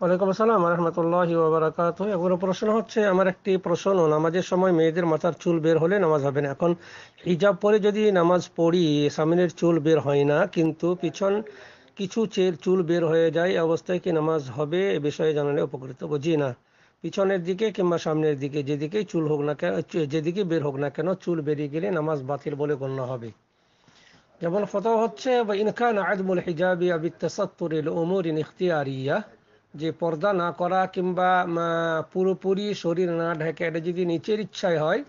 ওয়ালাইকুম আসসালাম রহমতুল্লাহ ওবরাকাত এগুলো প্রশ্ন হচ্ছে আমার একটি প্রশ্ন নামাজের সময় মেয়েদের মাথার চুল বের হলে নামাজ হবে না এখন হিজাব পরে যদি নামাজ পড়ি সামনের চুল বের হয় না কিন্তু পিছন কিছু চের চুল বের হয়ে যায় অবস্থায় কি নামাজ হবে এ বিষয়ে জানালে উপকৃত বুঝি না পিছনের দিকে কিংবা সামনের দিকে যেদিকেই চুল হোক না কেন যেদিকে বের হোক না কেন চুল বেরিয়ে গেলে নামাজ বাতিল বলে গণ্য হবে যেমন ফতোয়া হচ্ছে ইনকান আদমুল হিজাবি আবি তাসাত্তুরিল উমুর ইন ইখতিয়ারিয়া যে পর্দা না করা কিংবা পুরোপুরি শরীর না ঢেকে এটা যদি নিচের ইচ্ছায় হয়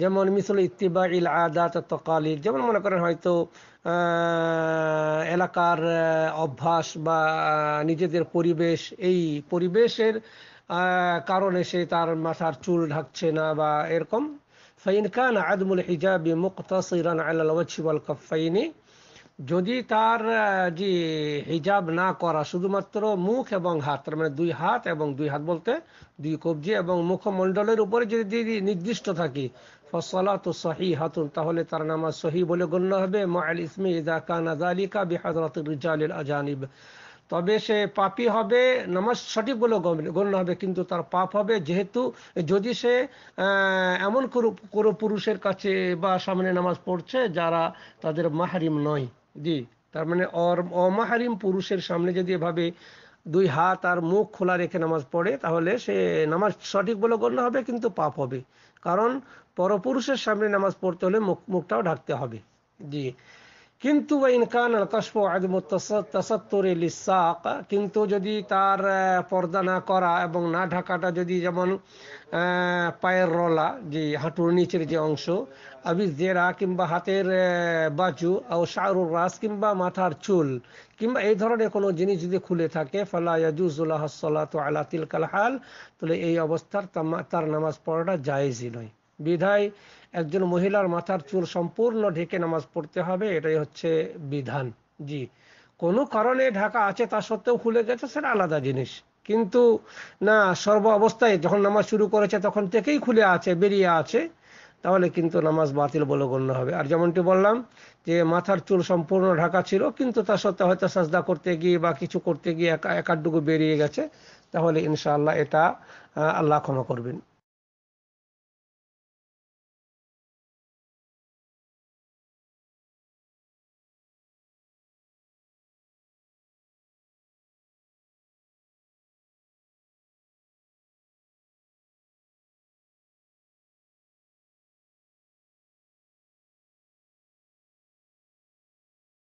যেমন মিসল ইতিবা ইল আদাত তকালিদ যেমন মনে করেন হয়তো এলাকার অভ্যাস বা নিজেদের পরিবেশ এই পরিবেশের কারণে সে তার মাথার চুল ঢাকছে না বা এরকম ফাইন কান আদমুল হিজাবি মুক্তাসিরান আল্লাহ ওয়াল কাফাইনি যদি তার যে হিজাব না করা শুধুমাত্র মুখ এবং হাত তার মানে দুই হাত এবং দুই হাত বলতে দুই কবজি এবং মুখমণ্ডলের উপরে যদি নির্দিষ্ট থাকি সহি হাতুন তাহলে তার নামাজ সহি বলে গণ্য হবে ইসমি ইদা রিজালিল আজানিব তবে সে পাপি হবে নামাজ সঠিক বলে গণ্য হবে কিন্তু তার পাপ হবে যেহেতু যদি সে এমন কোনো পুরুষের কাছে বা সামনে নামাজ পড়ছে যারা তাদের মাহারিম নয় জি তার মানে অমাহারিম পুরুষের সামনে যদি এভাবে দুই হাত আর মুখ খোলা রেখে নামাজ পড়ে তাহলে সে নামাজ সঠিক বলে গণ্য হবে কিন্তু পাপ হবে কারণ পরপুরুষের সামনে নামাজ পড়তে হলে মুখ মুখটাও ঢাকতে হবে জি কিন্তু ইনকান কিন্তু যদি তার পর্দা না করা এবং না ঢাকাটা যদি যেমন পায়ের রলা যে হাঁটুর নিচের যে অংশ আবি জেরা কিংবা হাতের বাজু ও শাহরুর রাস কিংবা মাথার চুল কিংবা এই ধরনের কোনো জিনিস যদি খুলে থাকে ফালাইয়াজুজুল্লাহ আলা তিলকাল হাল তাহলে এই অবস্থার তার নামাজ পড়াটা জায়েজই নয় বিধায় একজন মহিলার মাথার চুল সম্পূর্ণ ঢেকে নামাজ পড়তে হবে এটাই হচ্ছে বিধান জি কোনো কারণে ঢাকা আছে তা সত্ত্বেও খুলে গেছে সেটা আলাদা জিনিস কিন্তু না সর্ব অবস্থায় যখন নামাজ শুরু করেছে তখন থেকেই খুলে আছে বেরিয়ে আছে তাহলে কিন্তু নামাজ বাতিল বলে গণ্য হবে আর যেমনটি বললাম যে মাথার চুল সম্পূর্ণ ঢাকা ছিল কিন্তু তা সত্ত্বেও হয়তো সাজদা করতে গিয়ে বা কিছু করতে গিয়ে একা একাডুকু বেরিয়ে গেছে তাহলে ইনশাআল্লাহ এটা আল্লাহ ক্ষমা করবেন